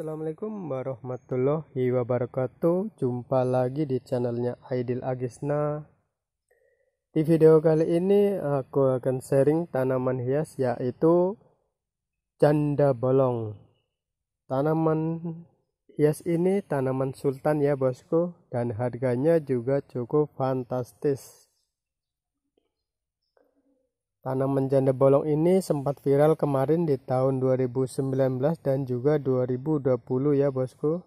Assalamualaikum warahmatullahi wabarakatuh Jumpa lagi di channelnya Aidil Agisna Di video kali ini aku akan sharing tanaman hias yaitu canda bolong Tanaman hias ini tanaman sultan ya bosku Dan harganya juga cukup fantastis Tanaman janda bolong ini sempat viral kemarin di tahun 2019 dan juga 2020 ya bosku.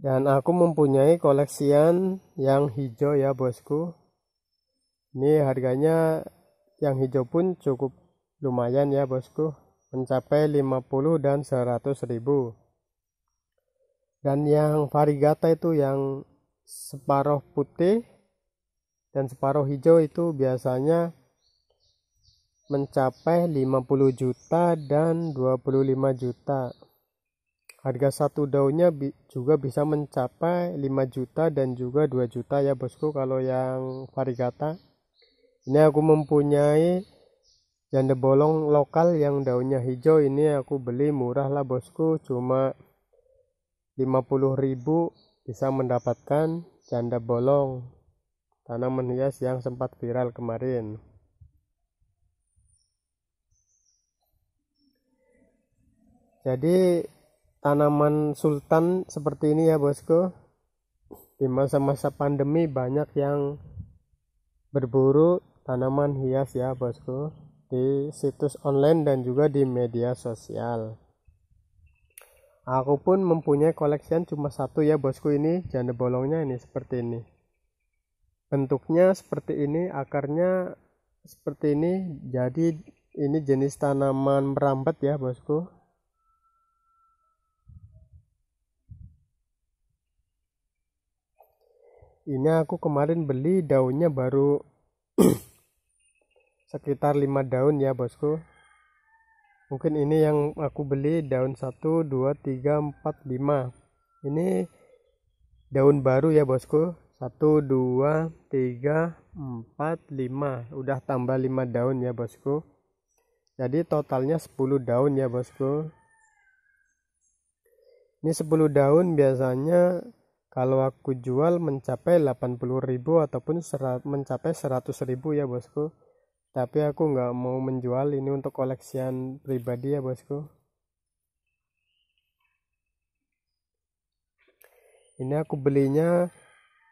Dan aku mempunyai koleksian yang hijau ya bosku. Ini harganya yang hijau pun cukup lumayan ya bosku. Mencapai 50 dan 100 ribu. Dan yang varigata itu yang separuh putih dan separuh hijau itu biasanya mencapai 50 juta dan 25 juta. Harga satu daunnya juga bisa mencapai 5 juta dan juga 2 juta ya bosku kalau yang varigata. Ini aku mempunyai janda bolong lokal yang daunnya hijau ini aku beli murah lah bosku cuma 50.000 bisa mendapatkan janda bolong tanaman hias yang sempat viral kemarin. Jadi tanaman sultan seperti ini ya bosku. Di masa-masa pandemi banyak yang berburu tanaman hias ya bosku di situs online dan juga di media sosial. Aku pun mempunyai koleksian cuma satu ya bosku ini janda bolongnya ini seperti ini bentuknya seperti ini akarnya seperti ini jadi ini jenis tanaman merambat ya bosku ini aku kemarin beli daunnya baru sekitar 5 daun ya bosku mungkin ini yang aku beli daun 1 2 3 4 5 ini daun baru ya bosku 1, 2, 3, 4, 5 udah tambah 5 daun ya bosku jadi totalnya 10 daun ya bosku ini 10 daun biasanya kalau aku jual mencapai 80 ribu ataupun serat, mencapai ribu ya bosku tapi aku nggak mau menjual ini untuk koleksian pribadi ya bosku ini aku belinya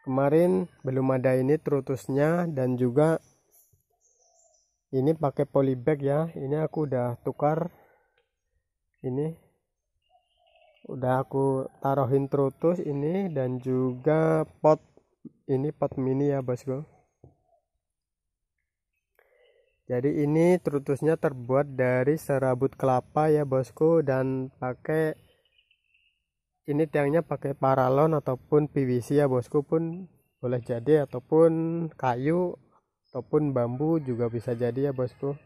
kemarin belum ada ini trutusnya dan juga ini pakai polybag ya ini aku udah tukar ini udah aku taruhin trutus ini dan juga pot ini pot mini ya bosku jadi ini trutusnya terbuat dari serabut kelapa ya bosku dan pakai ini tiangnya pakai paralon ataupun PVC ya bosku pun boleh jadi ataupun kayu ataupun bambu juga bisa jadi ya bosku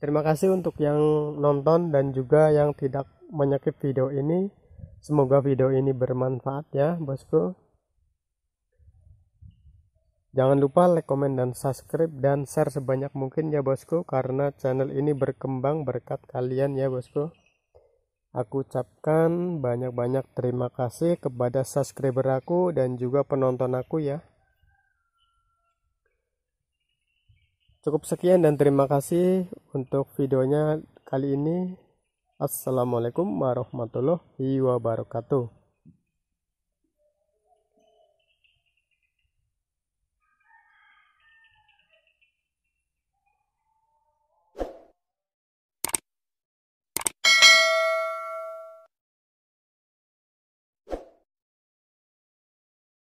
Terima kasih untuk yang nonton dan juga yang tidak menyakit video ini. Semoga video ini bermanfaat ya, bosku. Jangan lupa like, komen, dan subscribe dan share sebanyak mungkin ya bosku karena channel ini berkembang berkat kalian ya bosku. Aku ucapkan banyak-banyak terima kasih kepada subscriber aku dan juga penonton aku ya. Cukup sekian dan terima kasih untuk videonya kali ini. Assalamualaikum warahmatullahi wabarakatuh.